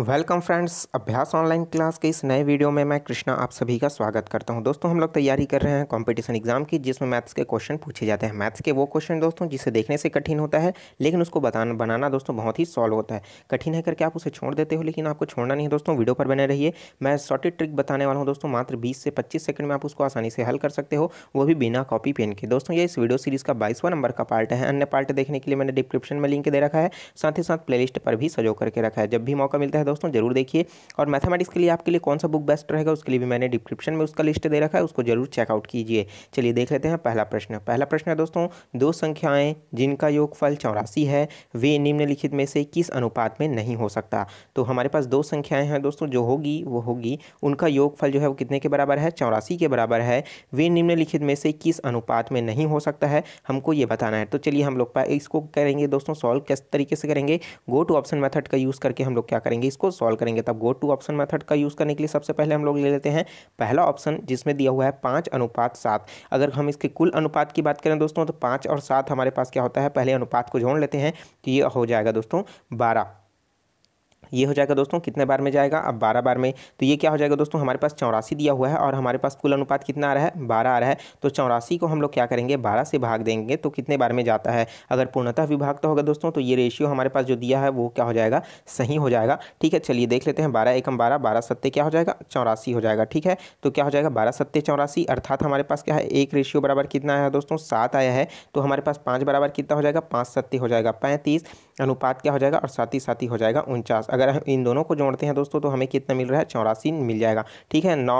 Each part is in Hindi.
welcome friends Abhyas online class के इस नए वीडियो में मैं कृष्णा आप सभी का स्वागत करता हूं दोस्तों हम लोग तैयारी कर रहे हैं कंपटीशन एग्जाम की जिसमें मैथ्स के क्वेश्चन पूछे जाते हैं मैथ्स के वो क्वेश्चन दोस्तों जिसे देखने से कठिन होता है लेकिन उसको बताना बनाना दोस्तों बहुत ही सॉल्व होता है कठिन है करके आप उसे छोड़ देते हो लेकिन आपको छोड़ना नहीं है दोस्तों वीडियो पर बने रहिए मैं शॉर्टेड ट्रिक बताने वाला हूँ दोस्तों मात्र बीस से पच्चीस सेकंड में आप उसको आसानी से हल कर सकते हो वो भी बिना कॉपी पेन के दोस्तों ये इस वीडियो सीरीज़ का बाईसवा नंबर का पार्ट है अन्य पार्ट देखने के लिए मैंने डिस्क्रिप्शन में लिंक दे रखा है साथ ही साथ प्लेलिस्ट पर भी सजो करके रखा है जब भी मौका मिलता है है दोस्तों जरूर देखिए और मैथमेटिक्स के लिए आपके लिए कौन सा बुक बेस्ट रहेगा उसके लिए भी मैंने डिस्क्रिप्शन में उसका लिस्ट दे रखा है उसको जरूर चेकआउट कीजिए चलिए देख लेते हैं पहला प्रश्न पहला प्रश्न है दोस्तों दो संख्याएँ जिनका योग फल है वे निम्नलिखित में से किस अनुपात में नहीं हो सकता तो हमारे पास दो संख्याएँ हैं दोस्तों जो होगी वो होगी उनका योग जो है वो कितने के बराबर है चौरासी के बराबर है वे निम्नलिखित में से किस अनुपात में नहीं हो सकता है हमको ये बताना है तो चलिए हम लोग इसको करेंगे दोस्तों सॉल्व किस तरीके से करेंगे गो टू ऑप्शन मेथड का यूज़ करके हम लोग क्या करेंगे इसको सॉल्व करेंगे तब गो टू ऑप्शन मेथड का यूज़ करने के लिए सबसे पहले हम लोग ले लेते हैं पहला ऑप्शन जिसमें दिया हुआ है पाँच अनुपात सात अगर हम इसके कुल अनुपात की बात करें दोस्तों तो पाँच और सात हमारे पास क्या होता है पहले अनुपात को जोड़ लेते हैं तो ये हो जाएगा दोस्तों बारह ये हो जाएगा दोस्तों कितने बार में जाएगा अब बारह बार में तो ये क्या हो जाएगा दोस्तों हमारे पास चौरासी दिया हुआ है और हमारे पास कुल अनुपात कितना आ रहा है बारह आ रहा है तो चौरासी को हम लोग क्या करेंगे बारह से भाग देंगे तो कितने बार में जाता है अगर पूर्णतः विभाग तो होगा दोस्तों तो ये रेशियो हमारे पास जो दिया है वो क्या हो जाएगा सही हो जाएगा ठीक है चलिए देख लेते हैं बारह एकम बारह बारह सत्य क्या हो जाएगा चौरासी हो जाएगा ठीक है तो क्या हो जाएगा बारह सत्य चौरासी अर्थात हमारे पास क्या है एक रेशियो बराबर कितना आया दोस्तों सात आया है तो हमारे पास पाँच बराबर कितना हो जाएगा पाँच सत्य हो जाएगा पैंतीस अनुपात क्या हो जाएगा और साथ ही साथ ही हो जाएगा उनचास अगर अगर हम इन दोनों को जोड़ते हैं दोस्तों तो हमें कितना मिल रहा है चौरासी मिल जाएगा ठीक है नौ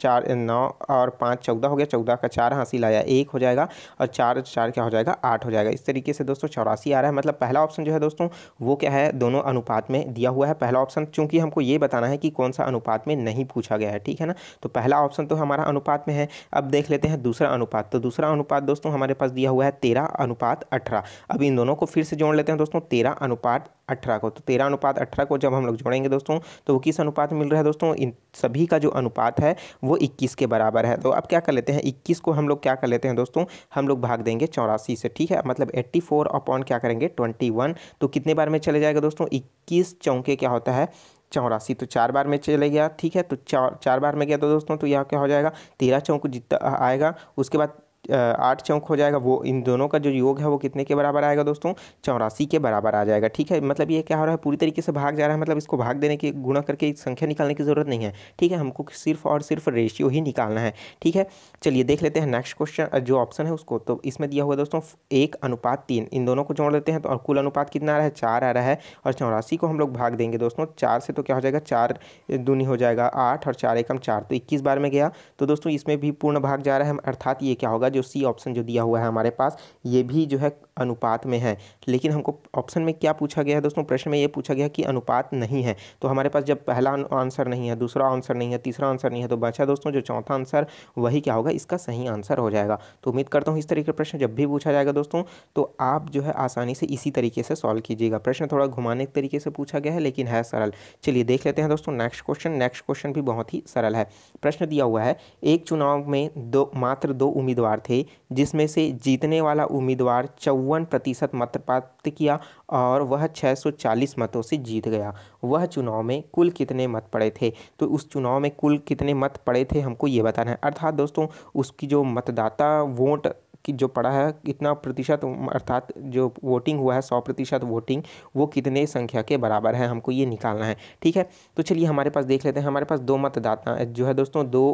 चार नौ और पाँच चौदह हो गया चौदह का चार हासिल आया एक हो जाएगा और चार चार क्या हो जाएगा आठ हो जाएगा इस तरीके से दोस्तों चौरासी आ रहा है मतलब पहला ऑप्शन जो है दोस्तों वो क्या है दोनों अनुपात में दिया हुआ है पहला ऑप्शन चूंकि हमको ये बताना है कि कौन सा अनुपात में नहीं पूछा गया है ठीक है ना तो पहला ऑप्शन तो हमारा अनुपात में है अब देख लेते हैं दूसरा अनुपात तो दूसरा अनुपात दोस्तों हमारे पास दिया हुआ है तेरह अनुपात अठारह अब इन दोनों को फिर से जोड़ लेते हैं दोस्तों तेरह अनुपात अठारह को तो तेरह अनुपात अठारह को जब हम लोग जोड़ेंगे दोस्तों तो वो किस अनुपात मिल रहा है दोस्तों इन सभी का जो अनुपात है वो इक्कीस के बराबर है तो अब क्या कर लेते हैं इक्कीस को हम लोग क्या कर लेते हैं दोस्तों हम लोग भाग देंगे चौरासी से ठीक है मतलब एट्टी फोर अपॉन क्या करेंगे ट्वेंटी वन तो कितने बार में चले जाएगा दोस्तों इक्कीस चौंके क्या होता है चौरासी तो चार बार में चले गया ठीक है तो चार चार बार में गया तो दोस्तों तो यह क्या हो जाएगा तेरह चौंक जितना आएगा उसके बाद आठ चौंक हो जाएगा वो इन दोनों का जो योग है वो कितने के बराबर आएगा दोस्तों चौरासी के बराबर आ जाएगा ठीक है मतलब ये क्या हो रहा है पूरी तरीके से भाग जा रहा है मतलब इसको भाग देने की गुणा करके संख्या निकालने की ज़रूरत नहीं है ठीक है हमको सिर्फ और सिर्फ रेशियो ही निकालना है ठीक है चलिए देख लेते हैं नेक्स्ट क्वेश्चन जो ऑप्शन है उसको तो इसमें दिया हुआ दोस्तों एक अनुपात तीन इन दोनों को जोड़ लेते हैं तो और कुल अनुपात कितना आ रहा है चार आ रहा है और चौरासी को हम लोग भाग देंगे दोस्तों चार से तो क्या हो जाएगा चार दूनी हो जाएगा आठ और चार एकम चार तो इक्कीस बार में गया तो दोस्तों इसमें भी पूर्ण भाग जा रहा है अर्थात ये क्या होगा जो सी ऑप्शन जो दिया हुआ है हमारे पास ये भी जो है अनुपात में है लेकिन हमको ऑप्शन में क्या पूछा गया है दोस्तों प्रश्न में ये पूछा गया कि अनुपात नहीं है तो हमारे पास जब पहला आंसर नहीं है दूसरा आंसर नहीं है तीसरा आंसर नहीं है तो बचा दोस्तों जो चौथा आंसर वही क्या होगा इसका सही आंसर हो जाएगा तो उम्मीद करता हूँ इस तरीके का प्रश्न जब भी पूछा जाएगा दोस्तों तो आप जो है आसानी से इसी तरीके से सॉल्व कीजिएगा प्रश्न थोड़ा घुमाने के तरीके से पूछा गया है लेकिन है सरल चलिए देख लेते हैं दोस्तों नेक्स्ट क्वेश्चन नेक्स्ट क्वेश्चन भी बहुत ही सरल है प्रश्न दिया हुआ है एक चुनाव में दो मात्र दो उम्मीदवार थे जिसमें से जीतने वाला उम्मीदवार चौ चौवन प्रतिशत मत प्राप्त किया और वह 640 मतों से जीत गया वह चुनाव में कुल कितने मत पड़े थे तो उस चुनाव में कुल कितने मत पड़े थे हमको ये बताना है अर्थात दोस्तों उसकी जो मतदाता वोट कि जो पड़ा है कितना प्रतिशत अर्थात जो वोटिंग हुआ है सौ प्रतिशत वोटिंग वो कितने संख्या के बराबर है हमको ये निकालना है ठीक है तो चलिए हमारे पास देख लेते हैं हमारे पास दो मतदाता जो है दोस्तों दो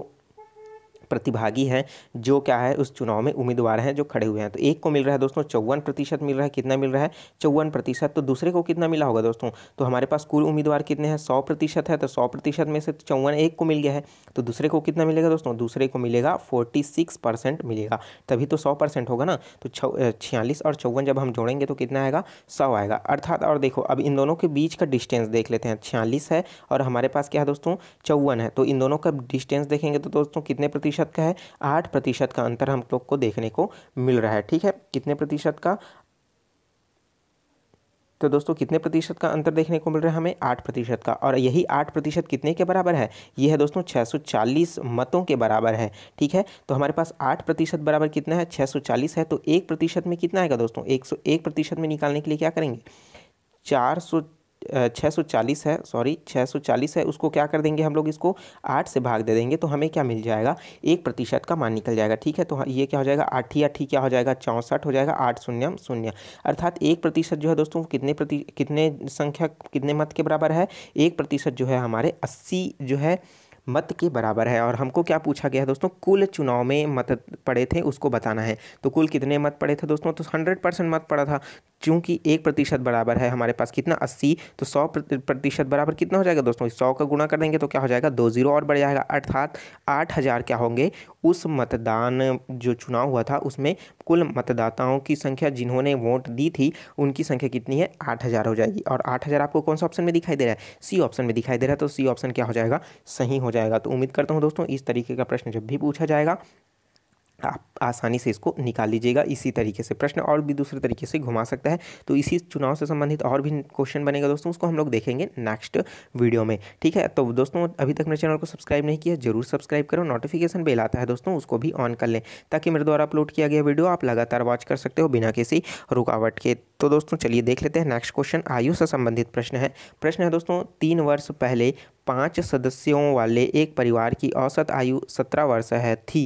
प्रतिभागी हैं जो क्या है उस चुनाव में उम्मीदवार हैं जो खड़े हुए हैं तो एक को मिल रहा है दोस्तों चौवन प्रतिशत मिल रहा है कितना मिल रहा है चौवन प्रतिशत तो दूसरे को कितना मिला होगा दोस्तों तो हमारे पास कुल उम्मीदवार कितने हैं सौ प्रतिशत है तो सौ प्रतिशत में से चौवन एक को मिल गया है तो दूसरे को कितना मिलेगा दोस्तों दूसरे को मिलेगा फोर्टी सिक्स परसेंट मिलेगा तभी तो सौ परसेंट होगा ना तो छियालीस और चौवन जब हम जोड़ेंगे तो कितना आएगा सौ आएगा अर्थात और देखो अब इन दोनों के बीच का डिस्टेंस देख लेते हैं छियालीस है और हमारे पास क्या है दोस्तों चौवन है तो इन दोनों का डिस्टेंस देखेंगे तो दोस्तों कितने प्रतिशत प्रतिशत का है आठ प्रतिशत का अंतर हम लोग को देखने को मिल रहा है ठीक है कितने प्रतिशत का तो दोस्तों कितने प्रतिशत का अंतर देखने को मिल रहा है हमें आठ प्रतिशत का और यही आठ प्रतिशत कितने के बराबर है ये है दोस्तों 640 मतों के बराबर है ठीक है तो हमारे पास आठ प्रतिशत बराबर कितना है 640 है तो एक प्रतिशत में कितना आएगा दोस्तों एक सौ एक प्रतिशत में निकालने के लिए क्या करेंगे चार सौ 640 है सॉरी 640 है उसको क्या कर देंगे हम लोग इसको आठ से भाग दे देंगे तो हमें क्या मिल जाएगा एक प्रतिशत का मान निकल जाएगा ठीक है तो ये क्या हो जाएगा आठ ही आठ ही क्या हो जाएगा चौंसठ हो जाएगा आठ शून्य शून्य अर्थात एक प्रतिशत जो है दोस्तों कितने प्रति कितने संख्या कितने मत के बराबर है एक प्रतिशत जो है हमारे अस्सी जो है मत के बराबर है और हमको क्या पूछा गया है दोस्तों कुल चुनाव में मत पड़े थे उसको बताना है तो कुल कितने मत पड़े थे दोस्तों तो हंड्रेड परसेंट मत पड़ा था क्योंकि एक प्रतिशत बराबर है हमारे पास कितना अस्सी तो सौ प्रतिशत बराबर कितना हो जाएगा दोस्तों सौ का गुणा कर देंगे तो क्या हो जाएगा दो जीरो और बढ़ जाएगा अर्थात आठ हज़ार क्या होंगे उस मतदान जो चुनाव हुआ था उसमें कुल मतदाताओं की संख्या जिन्होंने वोट दी थी उनकी संख्या कितनी है आठ हज़ार हो जाएगी और आठ हज़ार आपको कौन सा ऑप्शन में दिखाई दे रहा है सी ऑप्शन में दिखाई दे रहा है तो सी ऑप्शन क्या हो जाएगा सही हो जाएगा जाएगा तो उम्मीद करता हूँ दोस्तों इस तरीके का प्रश्न जब भी पूछा जाएगा आप आसानी से इसको निकाल लीजिएगा इसी तरीके से प्रश्न और भी दूसरे तरीके से घुमा सकता है तो इसी चुनाव से संबंधित और भी क्वेश्चन बनेगा दोस्तों उसको हम लोग देखेंगे नेक्स्ट वीडियो में ठीक है तो दोस्तों अभी तक मेरे चैनल को सब्सक्राइब नहीं किया जरूर सब्सक्राइब करो नोटिफिकेशन बेल आता है दोस्तों उसको भी ऑन कर लें ताकि मेरे द्वारा अपलोड किया गया वीडियो आप लगातार वॉच कर सकते हो बिना किसी रुकावट के तो दोस्तों चलिए देख लेते हैं नेक्स्ट क्वेश्चन आयु से संबंधित प्रश्न है प्रश्न है दोस्तों तीन वर्ष पहले पाँच सदस्यों वाले एक परिवार की औसत आयु सत्रह वर्ष है थी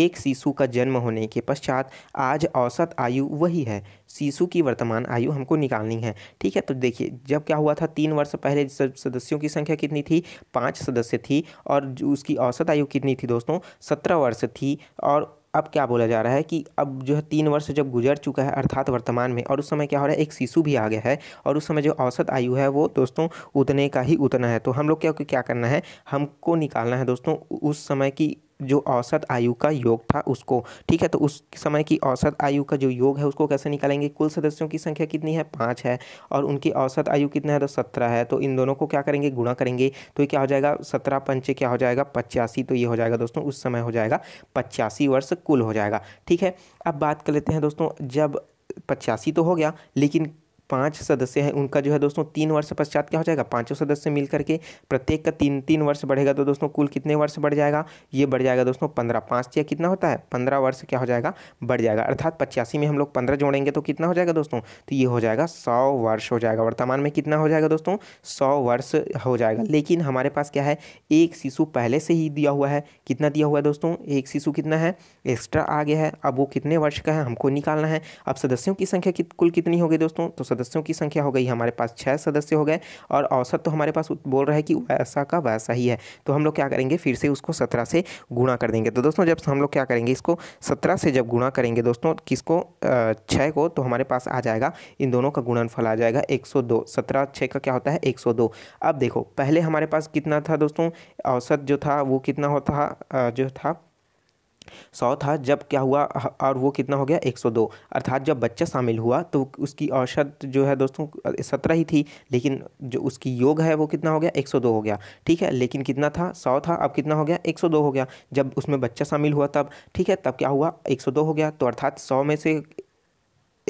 एक शिशु का जन्म होने के पश्चात आज औसत आयु वही है शिशु की वर्तमान आयु हमको निकालनी है ठीक है तो देखिए जब क्या हुआ था तीन वर्ष पहले सदस्यों की संख्या कितनी थी पाँच सदस्य थी और उसकी औसत आयु कितनी थी दोस्तों सत्रह वर्ष थी और अब क्या बोला जा रहा है कि अब जो है तीन वर्ष जब गुजर चुका है अर्थात वर्तमान में और उस समय क्या हो रहा है एक शिशु भी आ गया है और उस समय जो औसत आयु है वो दोस्तों उतने का ही उतना है तो हम लोग क्या क्या करना है हमको निकालना है दोस्तों उस समय की जो औसत आयु का योग था उसको ठीक है तो उस समय की औसत आयु का जो योग है उसको कैसे निकालेंगे कुल सदस्यों की संख्या कितनी है पाँच है और उनकी औसत आयु कितना है तो सत्रह है तो इन दोनों को क्या करेंगे गुणा करेंगे तो ये क्या हो जाएगा सत्रह पंचे क्या हो जाएगा पचासी तो ये हो जाएगा दोस्तों उस समय हो जाएगा पचासी वर्ष कुल हो जाएगा ठीक है अब बात कर लेते हैं दोस्तों जब पचासी तो हो गया लेकिन पाँच सदस्य हैं उनका जो है दोस्तों तीन वर्ष पश्चात क्या हो जाएगा पाँचों सदस्य मिल करके प्रत्येक का तीन तीन वर्ष बढ़ेगा तो दोस्तों कुल कितने वर्ष बढ़ जाएगा ये बढ़ जाएगा दोस्तों पंद्रह पाँच या कितना होता है पंद्रह वर्ष क्या हो जाएगा बढ़ जाएगा अर्थात पचासी में हम लोग पंद्रह जोड़ेंगे तो कितना हो जाएगा दोस्तों तो ये हो जाएगा सौ वर्ष हो जाएगा वर्तमान में कितना हो जाएगा दोस्तों सौ वर्ष हो जाएगा लेकिन हमारे पास क्या है एक शिशु पहले से ही दिया हुआ है कितना दिया हुआ है दोस्तों एक शिशु कितना है एक्स्ट्रा आ गया है अब वो कितने वर्ष का है हमको निकालना है अब सदस्यों की संख्या कुल कितनी होगी दोस्तों तो सदस्य सदस्यों की संख्या हो गई हमारे पास छः सदस्य हो गए और औसत तो हमारे पास बोल रहा है कि वैसा का वैसा ही है तो हम लोग क्या करेंगे फिर से उसको सत्रह से गुणा कर देंगे तो दोस्तों जब हम लोग क्या करेंगे इसको सत्रह से जब गुणा करेंगे दोस्तों किसको छः को तो हमारे पास आ जाएगा इन दोनों का गुणनफल आ जाएगा एक सौ दो सत्रह छः का क्या होता है एक सौ दो अब देखो पहले हमारे पास कितना था दोस्तों औसत जो था वो कितना होता जो था सौ था जब क्या हुआ और वो कितना हो गया 102 अर्थात जब बच्चा शामिल हुआ तो उसकी औसत जो है दोस्तों सत्रह ही थी लेकिन जो उसकी योग है वो कितना हो गया 102 हो गया ठीक है लेकिन कितना था सौ था अब कितना हो गया 102 हो गया जब उसमें बच्चा शामिल हुआ तब ठीक है तब क्या हुआ 102 हो गया तो अर्थात सौ में से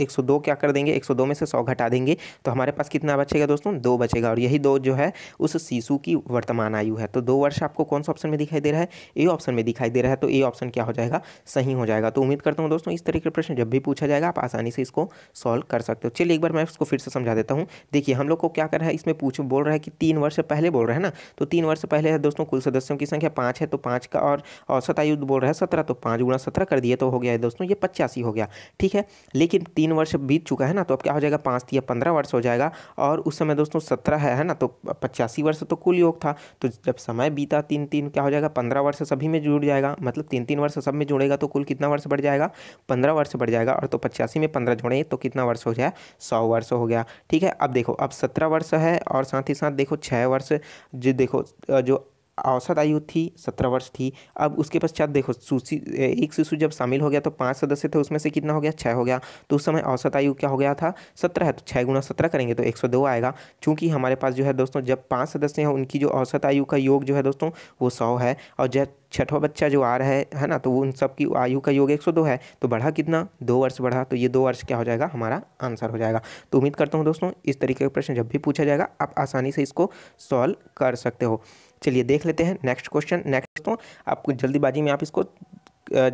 102 क्या कर देंगे 102 में से 100 घटा देंगे तो हमारे पास कितना बचेगा दोस्तों दो बचेगा और यही दो जो है उस शिशु की वर्तमान आयु है तो दो वर्ष आपको कौन सा ऑप्शन में दिखाई दे रहा है ए ऑप्शन में दिखाई दे रहा है तो ए ऑप्शन क्या हो जाएगा सही हो जाएगा तो उम्मीद करता हूँ दोस्तों इस तरीके का प्रश्न जब भी पूछा जाएगा आप आसानी से इसको सॉल्व कर सकते हो चलिए एक बार मैं इसको फिर से समझा देता हूँ देखिए हम लोग को क्या कर रहा है इसमें पूछ बोल रहा है कि तीन वर्ष पहले बोल रहा है ना तो तीन वर्ष पहले है दोस्तों कुल सदस्यों की संख्या पाँच है तो पाँच का और औसत आयु बोल रहा है सत्रह तो पाँच गुणा सत्रह कर दिए तो हो गया है दोस्तों ये पचासी हो गया ठीक है लेकिन तीन तीन वर्ष बीत चुका है ना तो अब क्या हो जाएगा पाँच या पंद्रह वर्ष हो जाएगा और उस समय दोस्तों सत्रह है है ना तो पचासी वर्ष तो कुल योग था तो जब समय बीता तीन तीन क्या हो जाएगा पंद्रह वर्ष सभी में जुड़ जाएगा मतलब तीन तीन वर्ष सब में जुड़ेगा तो कुल कितना वर्ष बढ़ जाएगा पंद्रह वर्ष बढ़ जाएगा और तो पचासी में पंद्रह जोड़ेंगे तो कितना वर्ष हो जाए सौ वर्ष हो गया ठीक है अब देखो अब सत्रह वर्ष है और साथ ही साथ देखो छः वर्ष जो देखो जो औसत आयु थी सत्रह वर्ष थी अब उसके पश्चात देखो सूची एक शिशु जब शामिल हो गया तो पाँच सदस्य थे उसमें से कितना हो गया छः हो गया तो उस समय औसत आयु क्या हो गया था सत्रह है तो छः गुणा सत्रह करेंगे तो एक सौ दो आएगा चूँकि हमारे पास जो है दोस्तों जब पाँच सदस्य हैं उनकी जो औसत आयु का योग जो है दोस्तों वो सौ है और जब छठवा बच्चा जो आ रहा है है ना तो वो उन सबकी आयु का योग दो है तो बढ़ा कितना दो वर्ष बढ़ा तो ये दो वर्ष क्या हो जाएगा हमारा आंसर हो जाएगा तो उम्मीद करता हूँ दोस्तों इस तरीके का प्रश्न जब भी पूछा जाएगा आप आसानी से इसको सॉल्व कर सकते हो चलिए देख लेते हैं नेक्स्ट क्वेश्चन नेक्स्ट तो आपको जल्दीबाजी में आप इसको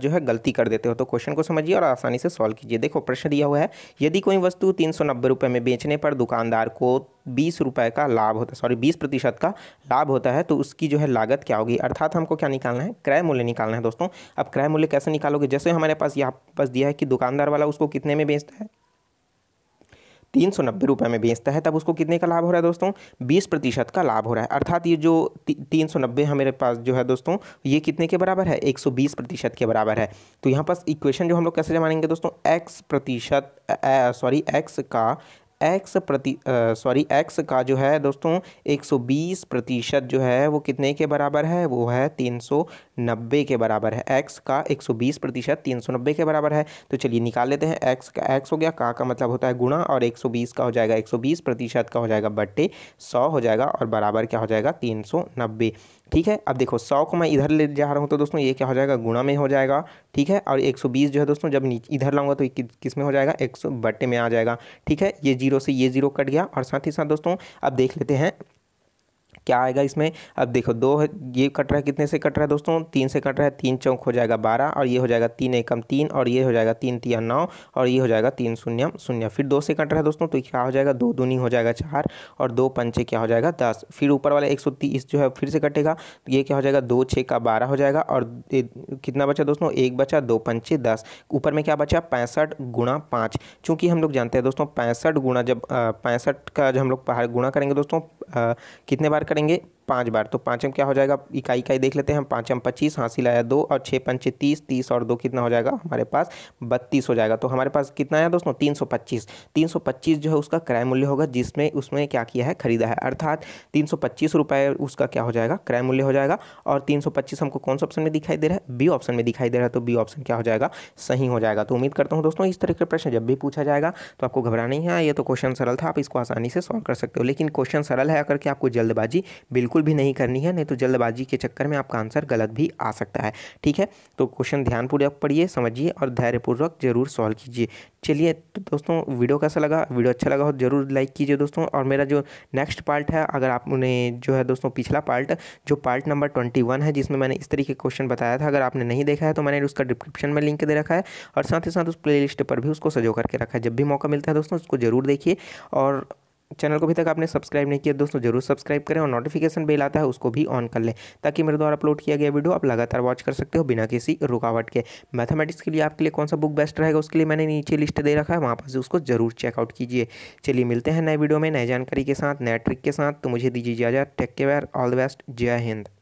जो है गलती कर देते हो तो क्वेश्चन को समझिए और आसानी से सॉल्व कीजिए देखो प्रश्न दिया हुआ है यदि कोई वस्तु तीन सौ नब्बे रुपये में बेचने पर दुकानदार को बीस रुपये का लाभ होता है सॉरी बीस प्रतिशत का लाभ होता है तो उसकी जो है लागत क्या होगी अर्थात हमको क्या निकालना है क्रय मूल्य निकालना है दोस्तों अब क्रय मूल्य कैसे निकालोगे जैसे हमारे पास यहाँ पास दिया है कि दुकानदार वाला उसको कितने में बेचता है तीन सौ नब्बे रुपये में बेचता है तब उसको कितने का लाभ हो रहा है दोस्तों बीस प्रतिशत का लाभ हो रहा है अर्थात ये जो तीन सौ नब्बे हमारे पास जो है दोस्तों ये कितने के बराबर है एक सौ बीस प्रतिशत के बराबर है तो यहाँ पास इक्वेशन जो हम लोग कैसे जमानेंगे दोस्तों एक्स प्रतिशत सॉरी एक्स का एक्स प्रति सॉरी एक्स का जो है दोस्तों 120 प्रतिशत जो है वो कितने के बराबर है वो है 390 के बराबर है एक्स का 120 प्रतिशत 390 के बराबर है तो चलिए निकाल लेते हैं एक्स का एक्स हो गया का का मतलब होता है गुणा और 120 का हो जाएगा 120 प्रतिशत का हो जाएगा बट्टे सौ हो जाएगा और बराबर क्या हो जाएगा तीन ठीक है अब देखो सौ को मैं इधर ले जा रहा हूँ तो दोस्तों ये क्या हो जाएगा गुणा में हो जाएगा ठीक है और 120 जो है दोस्तों जब इधर लाऊंगा तो कि, किस में हो जाएगा सौ बट्टे में आ जाएगा ठीक है ये जीरो से ये जीरो कट गया और साथ ही साथ दोस्तों अब देख लेते हैं क्या आएगा इसमें अब देखो दो ये कट रहा है कितने से कट रहा है दोस्तों तीन से कट रहा है तीन चौंक हो जाएगा बारह और ये हो जाएगा तीन एकम तीन और ये हो जाएगा तीन तीन नौ और ये हो जाएगा तीन शून्य शून्य फिर दो से कट रहा है दोस्तों तो क्या हो जाएगा दो दूनी हो जाएगा चार और दो पंचे क्या हो जाएगा दस फिर ऊपर वाला एक सौ तीस जो है फिर से कटेगा तो ये क्या हो जाएगा दो छः का बारह हो जाएगा और कितना बचा दोस्तों एक बचा दो पंचे दस ऊपर में क्या बचा पैंसठ गुणा पाँच चूँकि हम लोग जानते हैं दोस्तों पैंसठ गुणा जब पैंसठ का जो हम लोग गुणा करेंगे दोस्तों कितने बार करेंगे पाँच बार तो पाँचम क्या हो जाएगा इकाई इकाई देख लेते हैं हम पाँचम पच्चीस हासिल आया दो और छः पंचे तीस तीस और दो कितना हो जाएगा हमारे पास बत्तीस हो जाएगा तो हमारे पास कितना आया दोस्तों तीन सौ पच्चीस तीन सौ पच्चीस जो है उसका क्रय मूल्य होगा जिसमें उसमें क्या किया है खरीदा है अर्थात तीन सौ पच्चीस रुपये उसका क्या हो जाएगा क्रय मूल्य हो जाएगा और तीन सौ पच्चीस हमको कौन से ऑप्शन में दिखाई दे रहा है बी ऑप्शन में दिखाई दे रहा है तो बी ऑप्शन क्या हो जाएगा सही हो जाएगा तो उम्मीद करता हूँ दोस्तों इस तरह का प्रश्न जब भी पूछा जाएगा तो आपको घबरा नहीं है ये तो क्वेश्चन सरल था आप इसको आसानी से सॉल्व कर सकते हो लेकिन क्वेश्चन सरल है अगर कि आपको जल्दबाजी बिल्कुल बिल्कुल भी नहीं करनी है नहीं तो जल्दबाजी के चक्कर में आपका आंसर गलत भी आ सकता है ठीक है तो क्वेश्चन ध्यानपूर्वक पढ़िए समझिए और धैर्यपूर्वक जरूर सॉल्व कीजिए चलिए तो दोस्तों वीडियो कैसा लगा वीडियो अच्छा लगा हो तो जरूर लाइक कीजिए दोस्तों और मेरा जो नेक्स्ट पार्ट है अगर आपने जो है दोस्तों पिछला पार्ट जो पार्ट नंबर ट्वेंटी वन है जिसमें मैंने इस तरीके क्वेश्चन बताया था अगर आपने नहीं देखा है तो मैंने उसका डिस्क्रिप्शन में लिंक दे रखा है और साथ ही साथ उस लिस्ट पर भी उसको सजो करके रखा है जब भी मौका मिलता है दोस्तों उसको ज़रूर देखिए और चैनल को अभी तक आपने सब्सक्राइब नहीं किया दोस्तों जरूर सब्सक्राइब करें और नोटिफिकेशन बेल आता है उसको भी ऑन कर लें ताकि मेरे द्वारा अपलोड किया गया वीडियो आप लगातार वॉच कर सकते हो बिना किसी रुकावट के मैथमेटिक्स के लिए आपके लिए कौन सा बुक बेस्ट रहेगा उसके लिए मैंने नीचे लिस्ट दे रखा है वहाँ पर उसको जरूर चेकआउट कीजिए चलिए मिलते हैं नए वीडियो में नए जानकारी के साथ नए ट्रिक के साथ तो मुझे दीजिए इजाजत take care all the best जय हिंद